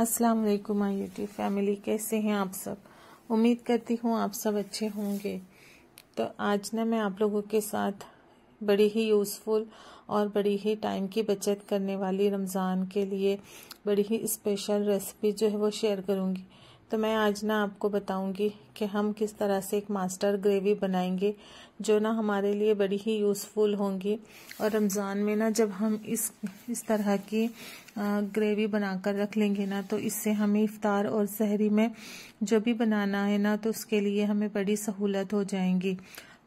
अस्सलाम वालेकुम my YouTube family कैसे हैं आप सब उम्मीद करती हूँ आप सब अच्छे होंगे तो आज ना मैं आप लोगों के साथ बड़ी ही यूज़फुल और बड़ी ही टाइम की बचत करने वाली रमज़ान के लिए बड़ी ही स्पेशल रेसिपी जो है वो शेयर करूँगी तो मैं आज ना आपको बताऊंगी कि हम किस तरह से एक मास्टर ग्रेवी बनाएंगे जो ना हमारे लिए बड़ी ही यूज़फुल होंगी और रमज़ान में ना जब हम इस इस तरह की ग्रेवी बनाकर रख लेंगे ना तो इससे हमें इफ़ार और सहरी में जो भी बनाना है ना तो उसके लिए हमें बड़ी सहूलत हो जाएंगी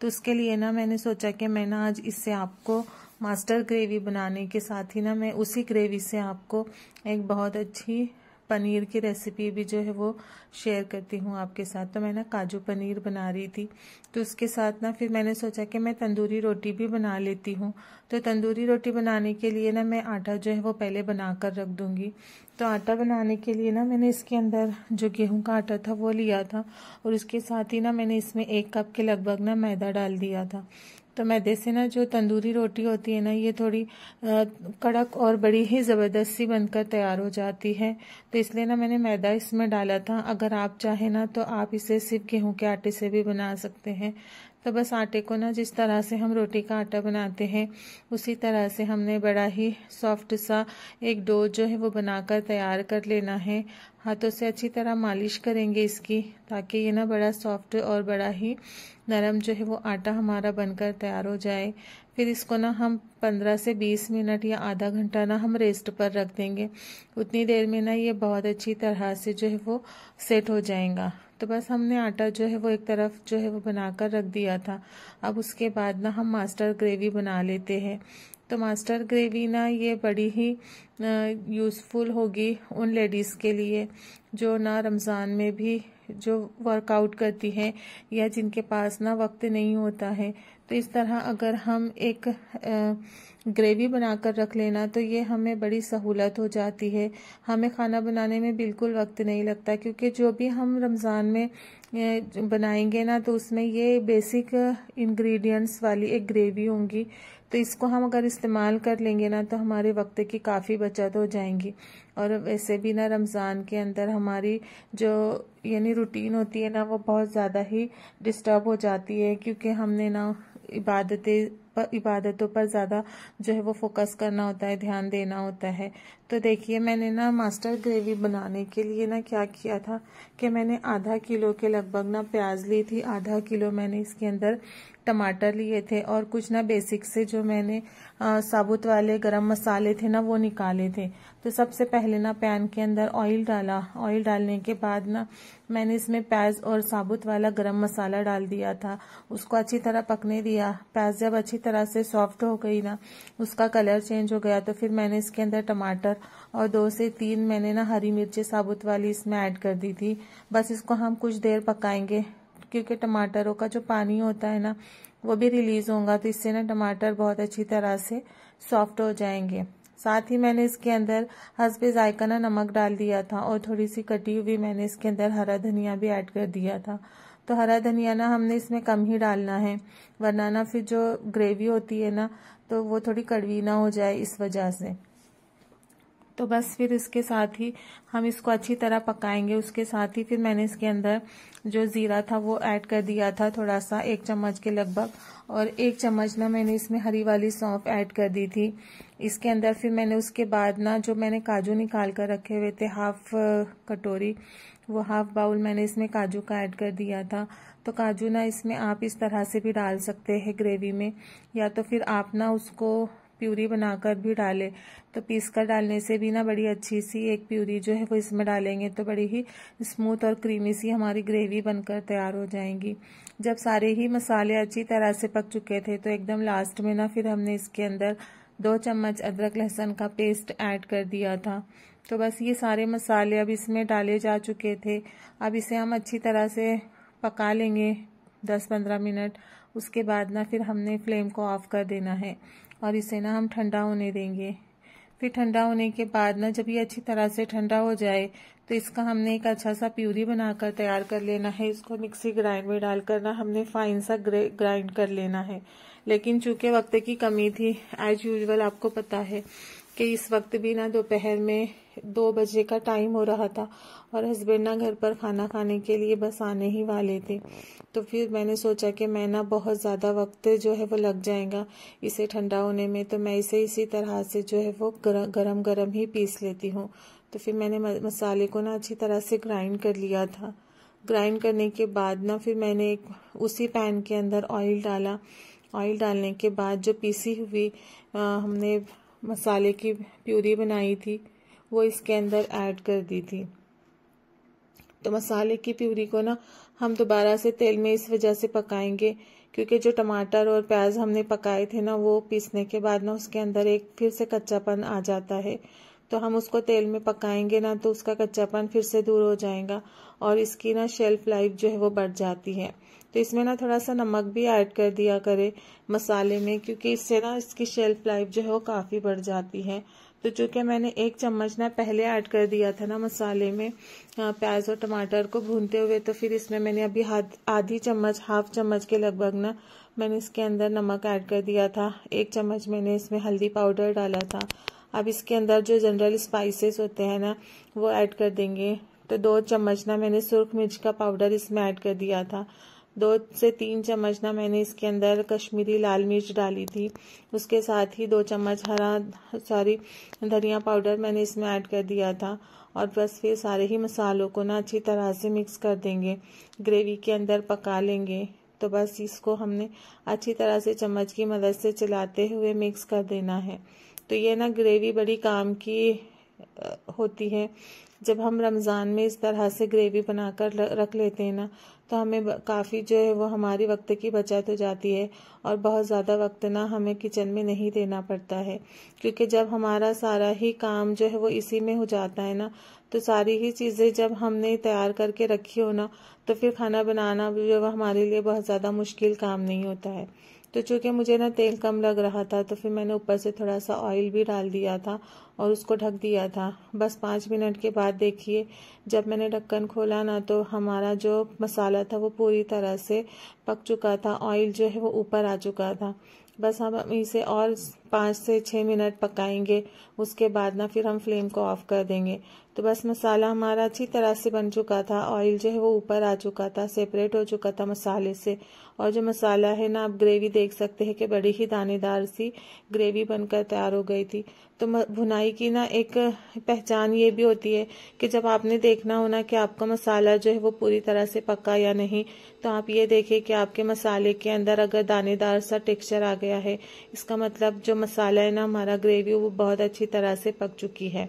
तो उसके लिए ना मैंने सोचा कि मैं ना आज इससे आपको मास्टर ग्रेवी बनाने के साथ ही ना मैं उसी ग्रेवी से आपको एक बहुत अच्छी पनीर की रेसिपी भी जो है वो शेयर करती हूँ आपके साथ तो मैं ना काजू पनीर बना रही थी तो उसके साथ ना फिर मैंने सोचा कि मैं तंदूरी रोटी भी बना लेती हूँ तो तंदूरी रोटी बनाने के लिए ना मैं आटा जो है वो पहले बना कर रख दूँगी तो आटा बनाने के लिए ना मैंने इसके अंदर जो गेहूं का आटा था वो लिया था और उसके साथ ही ना मैंने इसमें एक कप के लगभग ना मैदा डाल दिया था तो मैदे से ना जो तंदूरी रोटी होती है ना ये थोड़ी कड़क और बड़ी ही ज़बरदस्ती बनकर तैयार हो जाती है तो इसलिए ना मैंने मैदा इसमें डाला था अगर आप चाहें ना तो आप इसे सिर्फ गेहूं के आटे से भी बना सकते हैं तो बस आटे को ना जिस तरह से हम रोटी का आटा बनाते हैं उसी तरह से हमने बड़ा ही सॉफ्ट सा एक डो जो है वो बनाकर तैयार कर लेना है हाथों से अच्छी तरह मालिश करेंगे इसकी ताकि ये ना बड़ा सॉफ्ट और बड़ा ही नरम जो है वो आटा हमारा बनकर तैयार हो जाए फिर इसको ना हम पंद्रह से बीस मिनट या आधा घंटा ना हम रेस्ट पर रख देंगे उतनी देर में ना ये बहुत अच्छी तरह से जो है वो सेट हो जाएगा तो बस हमने आटा जो है वो एक तरफ जो है वो बनाकर रख दिया था अब उसके बाद ना हम मास्टर ग्रेवी बना लेते हैं तो मास्टर ग्रेवी ना ये बड़ी ही यूज़फुल होगी उन लेडीज़ के लिए जो ना रमज़ान में भी जो वर्कआउट करती हैं या जिनके पास ना वक्त नहीं होता है तो इस तरह अगर हम एक ग्रेवी बनाकर रख लेना तो ये हमें बड़ी सहूलत हो जाती है हमें खाना बनाने में बिल्कुल वक्त नहीं लगता क्योंकि जो भी हम रमज़ान में बनाएंगे ना तो उसमें ये बेसिक इंग्रेडिएंट्स वाली एक ग्रेवी होंगी तो इसको हम अगर इस्तेमाल कर लेंगे ना तो हमारे वक्त की काफ़ी बचत हो जाएंगी और वैसे भी ना रमज़ान के अंदर हमारी जो यानी रूटीन होती है ना वो बहुत ज़्यादा ही डिस्टर्ब हो जाती है क्योंकि हमने ना इबादतें पर इबादतों पर ज़्यादा जो है वो फोकस करना होता है ध्यान देना होता है तो देखिए मैंने ना मास्टर ग्रेवी बनाने के लिए ना क्या किया था कि मैंने आधा किलो के लगभग ना प्याज ली थी आधा किलो मैंने इसके अंदर टमाटर लिए थे और कुछ ना बेसिक से जो मैंने साबुत वाले गरम मसाले थे ना वो निकाले थे तो सबसे पहले ना पैन के अंदर ऑयल डाला ऑयल डालने के बाद ना मैंने इसमें प्याज और साबुत वाला गरम मसाला डाल दिया था उसको अच्छी तरह पकने दिया प्याज जब अच्छी तरह से सॉफ्ट हो गई ना उसका कलर चेंज हो गया तो फिर मैंने इसके अंदर टमाटर और दो से तीन मैंने ना हरी मिर्ची साबुत वाली इसमें ऐड कर दी थी बस इसको हम कुछ देर पकाएंगे क्योंकि टमाटरों का जो पानी होता है ना वो भी रिलीज़ होगा तो इससे ना टमाटर बहुत अच्छी तरह से सॉफ्ट हो जाएंगे साथ ही मैंने इसके अंदर हंसबे जायका ना नमक डाल दिया था और थोड़ी सी कटी हुई मैंने इसके अंदर हरा धनिया भी ऐड कर दिया था तो हरा धनिया ना हमने इसमें कम ही डालना है वरना ना फिर जो ग्रेवी होती है ना तो वो थोड़ी कड़वी ना हो जाए इस वजह से तो बस फिर इसके साथ ही हम इसको अच्छी तरह पकाएंगे उसके साथ ही फिर मैंने इसके अंदर जो ज़ीरा था वो ऐड कर दिया था थोड़ा सा एक चम्मच के लगभग और एक चम्मच ना मैंने इसमें हरी वाली सौंफ ऐड कर दी थी इसके अंदर फिर मैंने उसके बाद ना जो मैंने काजू निकाल कर रखे हुए थे हाफ कटोरी वो हाफ बाउल मैंने इसमें काजू का ऐड कर दिया था तो काजू ना इसमें आप इस तरह से भी डाल सकते हैं ग्रेवी में या तो फिर आप ना उसको प्यूरी बनाकर भी डालें तो पीस कर डालने से भी ना बड़ी अच्छी सी एक प्यूरी जो है वो इसमें डालेंगे तो बड़ी ही स्मूथ और क्रीमी सी हमारी ग्रेवी बनकर तैयार हो जाएंगी जब सारे ही मसाले अच्छी तरह से पक चुके थे तो एकदम लास्ट में ना फिर हमने इसके अंदर दो चम्मच अदरक लहसुन का पेस्ट ऐड कर दिया था तो बस ये सारे मसाले अब इसमें डाले जा चुके थे अब इसे हम अच्छी तरह से पका लेंगे दस पंद्रह मिनट उसके बाद ना फिर हमने फ्लेम को ऑफ कर देना है और इसे ना हम ठंडा होने देंगे फिर ठंडा होने के बाद ना जब ये अच्छी तरह से ठंडा हो जाए तो इसका हमने एक अच्छा सा प्यूरी बनाकर तैयार कर लेना है इसको मिक्सी ग्राइंड में डालकर ना हमने फाइन सा ग्राइंड कर लेना है लेकिन चूंकि वक्त की कमी थी एज यूजल आपको पता है कि इस वक्त भी ना दोपहर में दो बजे का टाइम हो रहा था और हस्बैंड ना घर पर खाना खाने के लिए बस आने ही वाले थे तो फिर मैंने सोचा कि मैं ना बहुत ज़्यादा वक्त जो है वो लग जाएगा इसे ठंडा होने में तो मैं इसे इसी तरह से जो है वो गरम गरम ही पीस लेती हूँ तो फिर मैंने मसाले को ना अच्छी तरह से ग्राइंड कर लिया था ग्राइंड करने के बाद ना फिर मैंने एक उसी पैन के अंदर ऑयल डाला ऑयल डालने के बाद जो पीसी हुई आ, हमने मसाले की प्यूरी बनाई थी वो इसके अंदर ऐड कर दी थी तो मसाले की प्यूरी को ना हम दोबारा से तेल में इस वजह से पकाएंगे क्योंकि जो टमाटर और प्याज हमने पकाए थे ना वो पीसने के बाद ना उसके अंदर एक फिर से कच्चापन आ जाता है तो हम उसको तेल में पकाएंगे ना तो उसका कच्चापन फिर से दूर हो जाएगा और इसकी ना शेल्फ लाइफ जो है वो बढ़ जाती है तो इसमें ना थोड़ा सा नमक भी ऐड कर दिया करें मसाले में क्योंकि इससे ना इसकी शेल्फ लाइफ जो है वो काफ़ी बढ़ जाती है तो चूँकि मैंने एक चम्मच ना पहले ऐड कर दिया था ना मसाले में प्याज और टमाटर को भूनते हुए तो फिर इसमें मैंने अभी आधी चम्मच हाफ चम्मच के लगभग ना मैंने इसके अंदर नमक ऐड कर दिया था एक चम्मच मैंने इसमें हल्दी पाउडर डाला था अब इसके अंदर जो जनरल स्पाइसेस होते हैं ना वो ऐड कर देंगे तो दो चम्मच ना मैंने सुरख मिर्च का पाउडर इसमें ऐड कर दिया था दो से तीन चम्मच ना मैंने इसके अंदर कश्मीरी लाल मिर्च डाली थी उसके साथ ही दो चम्मच हरा सॉरी धनिया पाउडर मैंने इसमें ऐड कर दिया था और बस फिर सारे ही मसालों को ना अच्छी तरह से मिक्स कर देंगे ग्रेवी के अंदर पका लेंगे तो बस इसको हमने अच्छी तरह से चम्मच की मदद से चलाते हुए मिक्स कर देना है तो ये ना ग्रेवी बड़ी काम की होती है जब हम रमज़ान में इस तरह से ग्रेवी बनाकर रख लेते हैं ना तो हमें काफ़ी जो है वो हमारी वक्त की बचत हो जाती है और बहुत ज़्यादा वक्त ना हमें किचन में नहीं देना पड़ता है क्योंकि जब हमारा सारा ही काम जो है वो इसी में हो जाता है ना तो सारी ही चीज़ें जब हमने तैयार करके रखी हो ना तो फिर खाना बनाना भी जो हमारे लिए बहुत ज़्यादा मुश्किल काम नहीं होता है तो चूंकि मुझे ना तेल कम लग रहा था तो फिर मैंने ऊपर से थोड़ा सा ऑयल भी डाल दिया था और उसको ढक दिया था बस पाँच मिनट के बाद देखिए जब मैंने ढक्कन खोला ना तो हमारा जो मसाला था वो पूरी तरह से पक चुका था ऑयल जो है वो ऊपर आ चुका था बस हम इसे और पाँच से छः मिनट पकाएंगे उसके बाद ना फिर हम फ्लेम को ऑफ कर देंगे तो बस मसाला हमारा अच्छी तरह से बन चुका था ऑयल जो है वो ऊपर आ चुका था सेपरेट हो चुका था मसाले से और जो मसाला है ना आप ग्रेवी देख सकते हैं कि बड़ी ही दानेदार सी ग्रेवी बनकर तैयार हो गई थी तो भुनाई की ना एक पहचान ये भी होती है कि जब आपने देखना हो ना कि आपका मसाला जो है वो पूरी तरह से पका या नहीं तो आप ये देखें कि आपके मसाले के अंदर अगर दानेदार सा टेक्सचर आ गया है इसका मतलब जो मसाला है ना हमारा ग्रेवी वो बहुत अच्छी तरह से पक चुकी है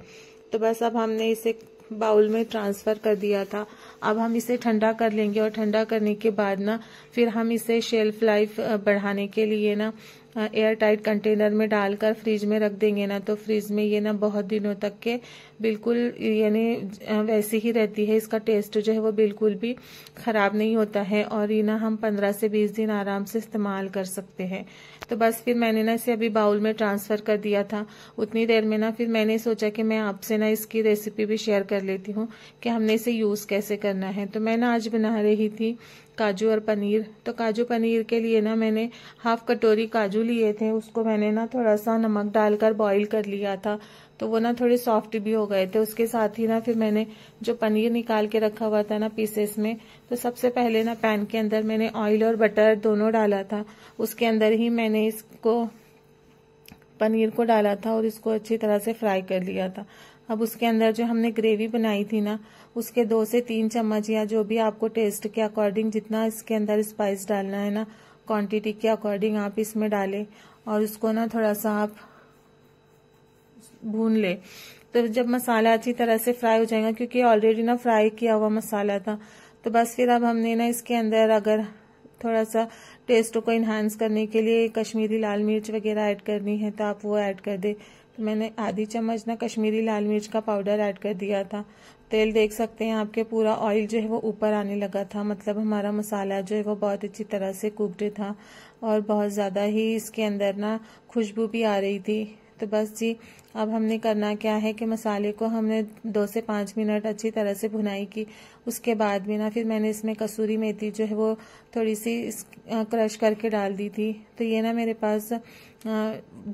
तो बस अब हमने इसे बाउल में ट्रांसफ़र कर दिया था अब हम इसे ठंडा कर लेंगे और ठंडा करने के बाद ना फिर हम इसे शेल्फ लाइफ बढ़ाने के लिए ना एयर टाइट कंटेनर में डालकर फ्रिज में रख देंगे ना तो फ्रिज में ये ना बहुत दिनों तक के बिल्कुल यानी वैसी ही रहती है इसका टेस्ट जो है वो बिल्कुल भी ख़राब नहीं होता है और ये ना हम पंद्रह से बीस दिन आराम से इस्तेमाल कर सकते हैं तो बस फिर मैंने ना इसे अभी बाउल में ट्रांसफ़र कर दिया था उतनी देर में ना फिर मैंने सोचा कि मैं आपसे ना इसकी रेसिपी भी शेयर कर लेती हूँ कि हमने इसे यूज़ कैसे करना है तो मैं ना आज बना रही थी काजू और पनीर तो काजू पनीर के लिए ना मैंने हाफ कटोरी काजू लिए थे उसको मैंने ना थोड़ा सा नमक डालकर बॉईल कर लिया था तो वो ना थोड़े सॉफ्ट भी हो गए थे उसके साथ ही ना फिर मैंने जो पनीर निकाल के रखा हुआ था ना पीसेस में तो सबसे पहले ना पैन के अंदर मैंने ऑयल और बटर दोनों डाला था उसके अंदर ही मैंने इसको पनीर को डाला था और इसको अच्छी तरह से फ्राई कर लिया था अब उसके अंदर जो हमने ग्रेवी बनाई थी ना उसके दो से तीन चम्मच या जो भी आपको टेस्ट के अकॉर्डिंग जितना इसके अंदर स्पाइस डालना है ना क्वांटिटी के अकॉर्डिंग आप इसमें डालें और उसको ना थोड़ा सा आप भून लें तो जब मसाला अच्छी तरह से फ्राई हो जाएगा क्योंकि ऑलरेडी ना फ्राई किया हुआ मसाला था तो बस फिर अब हमने ना इसके अंदर अगर थोड़ा सा टेस्ट को इन्हांस करने के लिए कश्मीरी लाल मिर्च वगैरह ऐड करनी है तो आप वो ऐड कर दें तो मैंने आधी चम्मच ना कश्मीरी लाल मिर्च का पाउडर ऐड कर दिया था तेल देख सकते हैं आपके पूरा ऑयल जो है वो ऊपर आने लगा था मतलब हमारा मसाला जो है वो बहुत अच्छी तरह से कुकड था और बहुत ज़्यादा ही इसके अंदर ना खुशबू भी आ रही थी तो बस जी अब हमने करना क्या है कि मसाले को हमने दो से पाँच मिनट अच्छी तरह से भुनाई की उसके बाद भी ना फिर मैंने इसमें कसूरी मेथी जो है वो थोड़ी सी क्रश करके डाल दी थी तो ये ना मेरे पास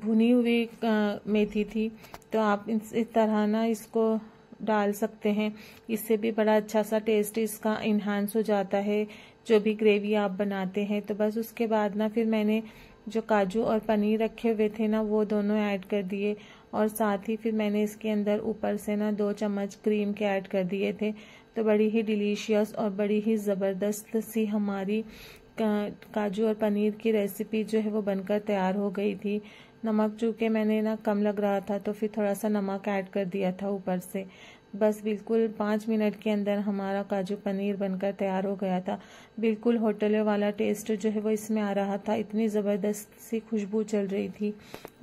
भुनी हुई मेथी थी तो आप इस तरह ना इसको डाल सकते हैं इससे भी बड़ा अच्छा सा टेस्ट इसका इन्हांस हो जाता है जो भी ग्रेवी आप बनाते हैं तो बस उसके बाद ना फिर मैंने जो काजू और पनीर रखे हुए थे ना वो दोनों ऐड कर दिए और साथ ही फिर मैंने इसके अंदर ऊपर से ना दो चम्मच क्रीम के ऐड कर दिए थे तो बड़ी ही डिलीशियस और बड़ी ही ज़बरदस्त सी हमारी काजू और पनीर की रेसिपी जो है वो बनकर तैयार हो गई थी नमक चूँकि मैंने ना कम लग रहा था तो फिर थोड़ा सा नमक ऐड कर दिया था ऊपर से बस बिल्कुल पाँच मिनट के अंदर हमारा काजू पनीर बनकर तैयार हो गया था बिल्कुल होटलों वाला टेस्ट जो है वो इसमें आ रहा था इतनी ज़बरदस्त सी खुशबू चल रही थी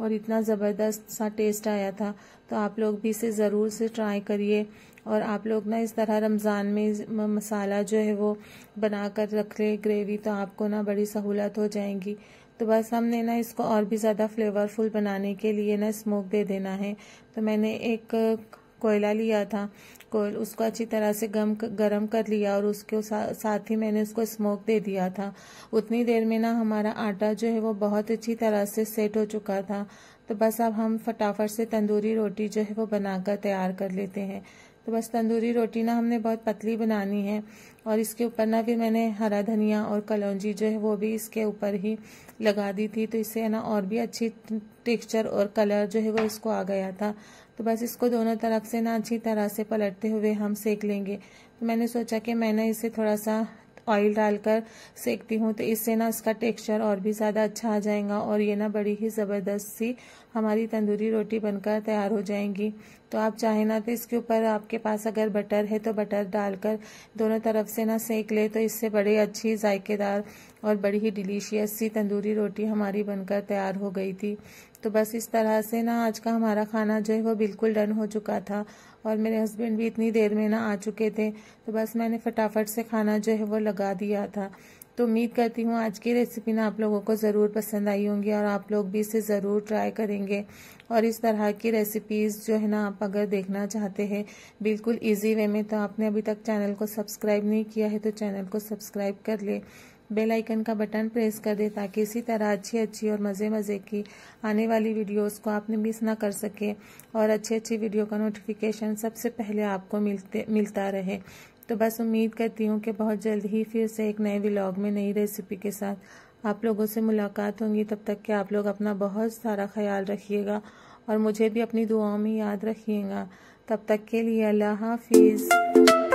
और इतना ज़बरदस्त सा टेस्ट आया था तो आप लोग भी इसे ज़रूर से ट्राई करिए और आप लोग ना इस तरह रमज़ान में मसाला जो है वो बना कर रख ले ग्रेवी तो आपको ना बड़ी सहूलत हो जाएगी तो बस हमने ना इसको और भी ज़्यादा फ्लेवरफुल बनाने के लिए ना स्मोक दे देना है तो मैंने एक कोयला लिया था कोयल उसको अच्छी तरह से गम गरम कर लिया और उसके सा, साथ ही मैंने उसको स्मोक दे दिया था उतनी देर में ना हमारा आटा जो है वो बहुत अच्छी तरह से सेट हो चुका था तो बस अब हम फटाफट से तंदूरी रोटी जो है वो बनाकर तैयार कर लेते हैं तो बस तंदूरी रोटी ना हमने बहुत पतली बनानी है और इसके ऊपर ना फिर मैंने हरा धनिया और कलौजी जो है वो भी इसके ऊपर ही लगा दी थी तो इससे है ना और भी अच्छी टेक्सचर और कलर जो है वो इसको आ गया था तो बस इसको दोनों तरफ से ना अच्छी तरह से पलटते हुए हम सेक लेंगे तो मैंने सोचा कि मैं ना इसे थोड़ा सा ऑयल डालकर सेकती हूँ तो इससे ना इसका टेक्सचर और भी ज़्यादा अच्छा आ जाएगा और ये ना बड़ी ही ज़बरदस्त सी हमारी तंदूरी रोटी बनकर तैयार हो जाएंगी तो आप चाहें ना तो इसके ऊपर आपके पास अगर बटर है तो बटर डालकर दोनों तरफ से ना सेक ले तो इससे बड़ी अच्छी जायकेदार और बड़ी ही डिलीशियस सी तंदूरी रोटी हमारी बनकर तैयार हो गई थी तो बस इस तरह से ना आज का हमारा खाना जो है वो बिल्कुल डन हो चुका था और मेरे हस्बैंड भी इतनी देर में ना आ चुके थे तो बस मैंने फटाफट से खाना जो है वो लगा दिया था तो उम्मीद करती हूँ आज की रेसिपी ना आप लोगों को ज़रूर पसंद आई होंगी और आप लोग भी इसे ज़रूर ट्राई करेंगे और इस तरह की रेसिपीज़ जो है ना आप अगर देखना चाहते हैं बिल्कुल इजी वे में तो आपने अभी तक चैनल को सब्सक्राइब नहीं किया है तो चैनल को सब्सक्राइब कर ले बेल आइकन का बटन प्रेस कर दे ताकि इसी तरह अच्छी अच्छी और मज़े मज़े की आने वाली वीडियोस को आपने मिस ना कर सके और अच्छी अच्छी वीडियो का नोटिफिकेशन सबसे पहले आपको मिलते मिलता रहे तो बस उम्मीद करती हूँ कि बहुत जल्द ही फिर से एक नए व्लॉग में नई रेसिपी के साथ आप लोगों से मुलाकात होंगी तब तक कि आप लोग अपना बहुत सारा ख्याल रखिएगा और मुझे भी अपनी दुआओं में याद रखिएगा तब तक के लिए अल्लाह हाफिज़